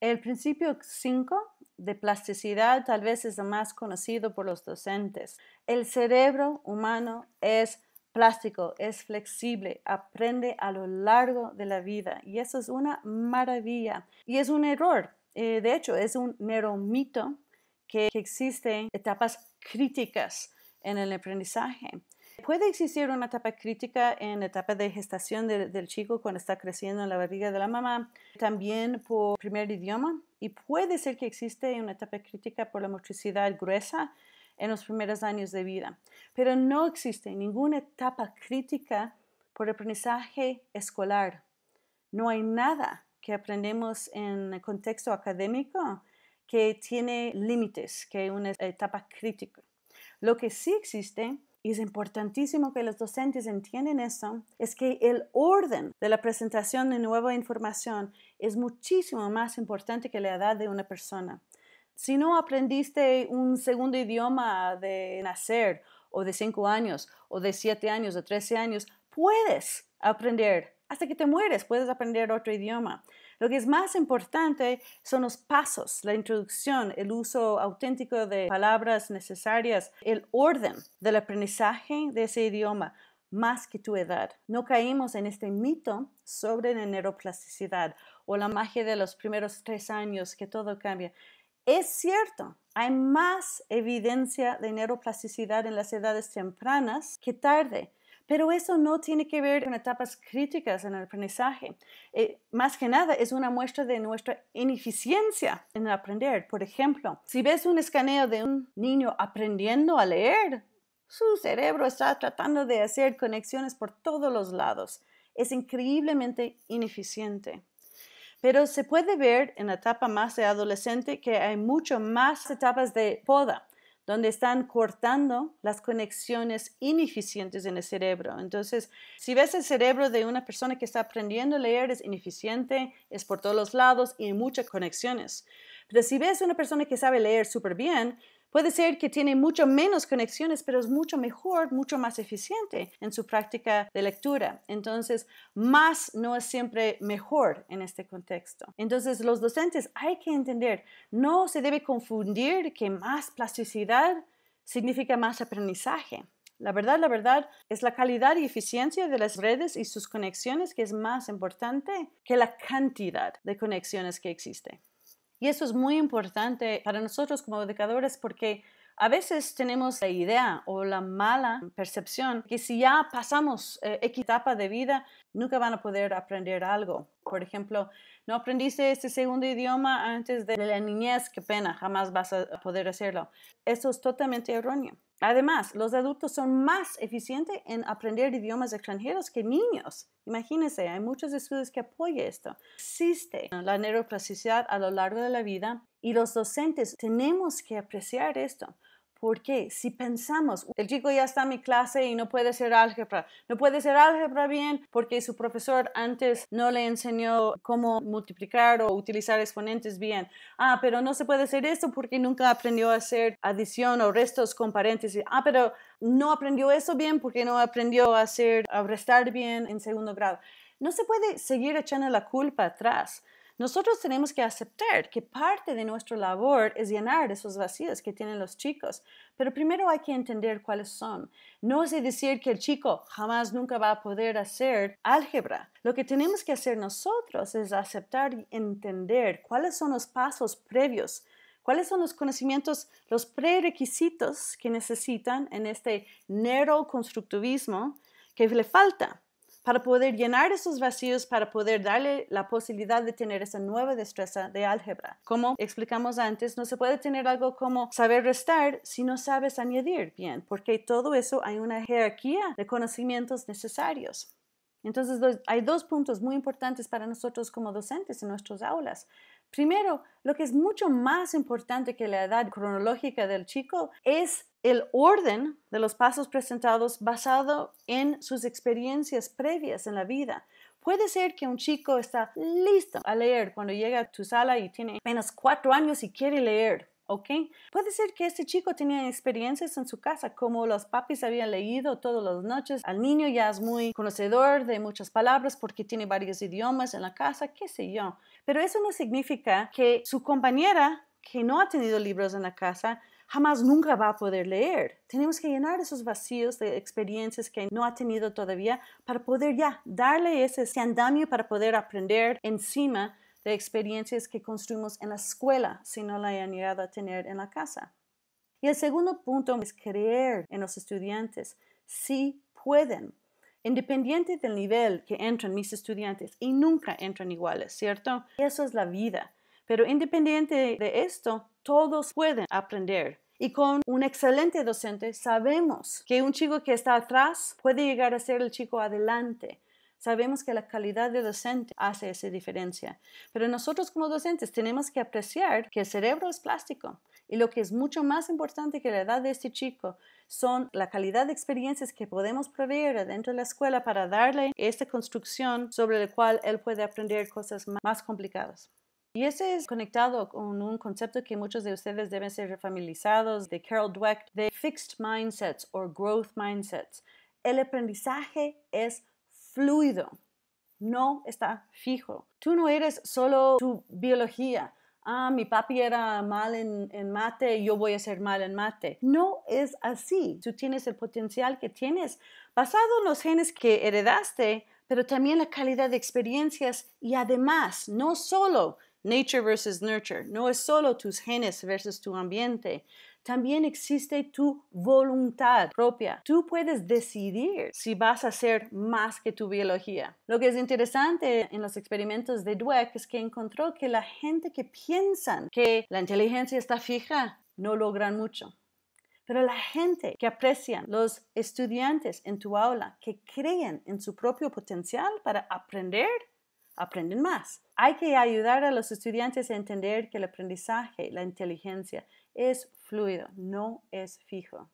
El principio 5 de plasticidad tal vez es el más conocido por los docentes. El cerebro humano es plástico, es flexible, aprende a lo largo de la vida y eso es una maravilla y es un error. Eh, de hecho, es un mero mito que existen etapas críticas en el aprendizaje. Puede existir una etapa crítica en la etapa de gestación del chico cuando está creciendo en la barriga de la mamá, también por primer idioma y puede ser que existe una etapa crítica por la motricidad gruesa en los primeros años de vida, pero no existe ninguna etapa crítica por aprendizaje escolar. No hay nada que aprendemos en el contexto académico que tiene límites, que es una etapa crítica. Lo que sí existe y es importantísimo que los docentes entiendan eso, es que el orden de la presentación de nueva información es muchísimo más importante que la edad de una persona. Si no aprendiste un segundo idioma de nacer o de 5 años o de 7 años o 13 años, puedes aprender hasta que te mueres, puedes aprender otro idioma. Lo que es más importante son los pasos, la introducción, el uso auténtico de palabras necesarias, el orden del aprendizaje de ese idioma más que tu edad. No caímos en este mito sobre la neuroplasticidad o la magia de los primeros tres años que todo cambia. Es cierto, hay más evidencia de neuroplasticidad en las edades tempranas que tarde, pero eso no tiene que ver con etapas críticas en el aprendizaje. Eh, más que nada, es una muestra de nuestra ineficiencia en aprender. Por ejemplo, si ves un escaneo de un niño aprendiendo a leer, su cerebro está tratando de hacer conexiones por todos los lados. Es increíblemente ineficiente. Pero se puede ver en la etapa más de adolescente que hay mucho más etapas de poda donde están cortando las conexiones ineficientes en el cerebro. Entonces, si ves el cerebro de una persona que está aprendiendo a leer, es ineficiente, es por todos los lados y hay muchas conexiones. Pero si ves una persona que sabe leer súper bien, Puede ser que tiene mucho menos conexiones, pero es mucho mejor, mucho más eficiente en su práctica de lectura. Entonces, más no es siempre mejor en este contexto. Entonces, los docentes hay que entender, no se debe confundir que más plasticidad significa más aprendizaje. La verdad, la verdad es la calidad y eficiencia de las redes y sus conexiones que es más importante que la cantidad de conexiones que existe. Y eso es muy importante para nosotros como educadores porque a veces tenemos la idea o la mala percepción que si ya pasamos eh, X etapa de vida, nunca van a poder aprender algo. Por ejemplo, no aprendiste este segundo idioma antes de la niñez, qué pena, jamás vas a poder hacerlo. Eso es totalmente erróneo. Además, los adultos son más eficientes en aprender idiomas extranjeros que niños. Imagínense, hay muchos estudios que apoyan esto. Existe la neuroplasticidad a lo largo de la vida y los docentes tenemos que apreciar esto. Porque si pensamos, el chico ya está en mi clase y no puede hacer álgebra, no puede hacer álgebra bien porque su profesor antes no le enseñó cómo multiplicar o utilizar exponentes bien. Ah, pero no se puede hacer esto porque nunca aprendió a hacer adición o restos con paréntesis. Ah, pero no aprendió eso bien porque no aprendió a hacer a restar bien en segundo grado. No se puede seguir echando la culpa atrás. Nosotros tenemos que aceptar que parte de nuestra labor es llenar esos vacíos que tienen los chicos, pero primero hay que entender cuáles son. No es decir que el chico jamás nunca va a poder hacer álgebra. Lo que tenemos que hacer nosotros es aceptar y entender cuáles son los pasos previos cuáles son los conocimientos, los prerequisitos que necesitan en este neuroconstructivismo que le falta para poder llenar esos vacíos, para poder darle la posibilidad de tener esa nueva destreza de álgebra. Como explicamos antes, no se puede tener algo como saber restar si no sabes añadir bien, porque todo eso hay una jerarquía de conocimientos necesarios. Entonces, hay dos puntos muy importantes para nosotros como docentes en nuestras aulas. Primero, lo que es mucho más importante que la edad cronológica del chico es el orden de los pasos presentados basado en sus experiencias previas en la vida. Puede ser que un chico está listo a leer cuando llega a tu sala y tiene apenas cuatro años y quiere leer. ¿Ok? Puede ser que este chico tenía experiencias en su casa, como los papis habían leído todas las noches. Al niño ya es muy conocedor de muchas palabras porque tiene varios idiomas en la casa, qué sé yo. Pero eso no significa que su compañera que no ha tenido libros en la casa jamás nunca va a poder leer. Tenemos que llenar esos vacíos de experiencias que no ha tenido todavía para poder ya darle ese, andamio para poder aprender encima de experiencias que construimos en la escuela si no la han llegado a tener en la casa. Y el segundo punto es creer en los estudiantes. Sí pueden. Independiente del nivel que entran mis estudiantes, y nunca entran iguales, ¿cierto? Eso es la vida. Pero independiente de esto, todos pueden aprender. Y con un excelente docente sabemos que un chico que está atrás puede llegar a ser el chico adelante. Sabemos que la calidad de docente hace esa diferencia. Pero nosotros como docentes tenemos que apreciar que el cerebro es plástico y lo que es mucho más importante que la edad de este chico son la calidad de experiencias que podemos proveer dentro de la escuela para darle esta construcción sobre la cual él puede aprender cosas más complicadas. Y ese es conectado con un concepto que muchos de ustedes deben ser familiarizados de Carol Dweck de fixed mindsets or growth mindsets. El aprendizaje es fluido, no está fijo. Tú no eres solo tu biología. Ah, mi papi era mal en, mate, yo voy a ser mal en mate. No es así. Tú tienes el potencial que tienes basado en los genes que heredaste, pero también la calidad de experiencias y además, no solo nature versus nurture, no es solo tus genes versus tu ambiente, también existe tu voluntad propia. Tú puedes decidir si vas a ser más que tu biología. Lo que es interesante en los experimentos de Dweck es que encontró que la gente que piensan que la inteligencia está fija no logran mucho. Pero la gente que aprecian, los estudiantes en tu aula, que creen en su propio potencial para aprender, aprenden más. Hay que ayudar a los estudiantes a entender que el aprendizaje, la inteligencia, es fluido, no es fijo.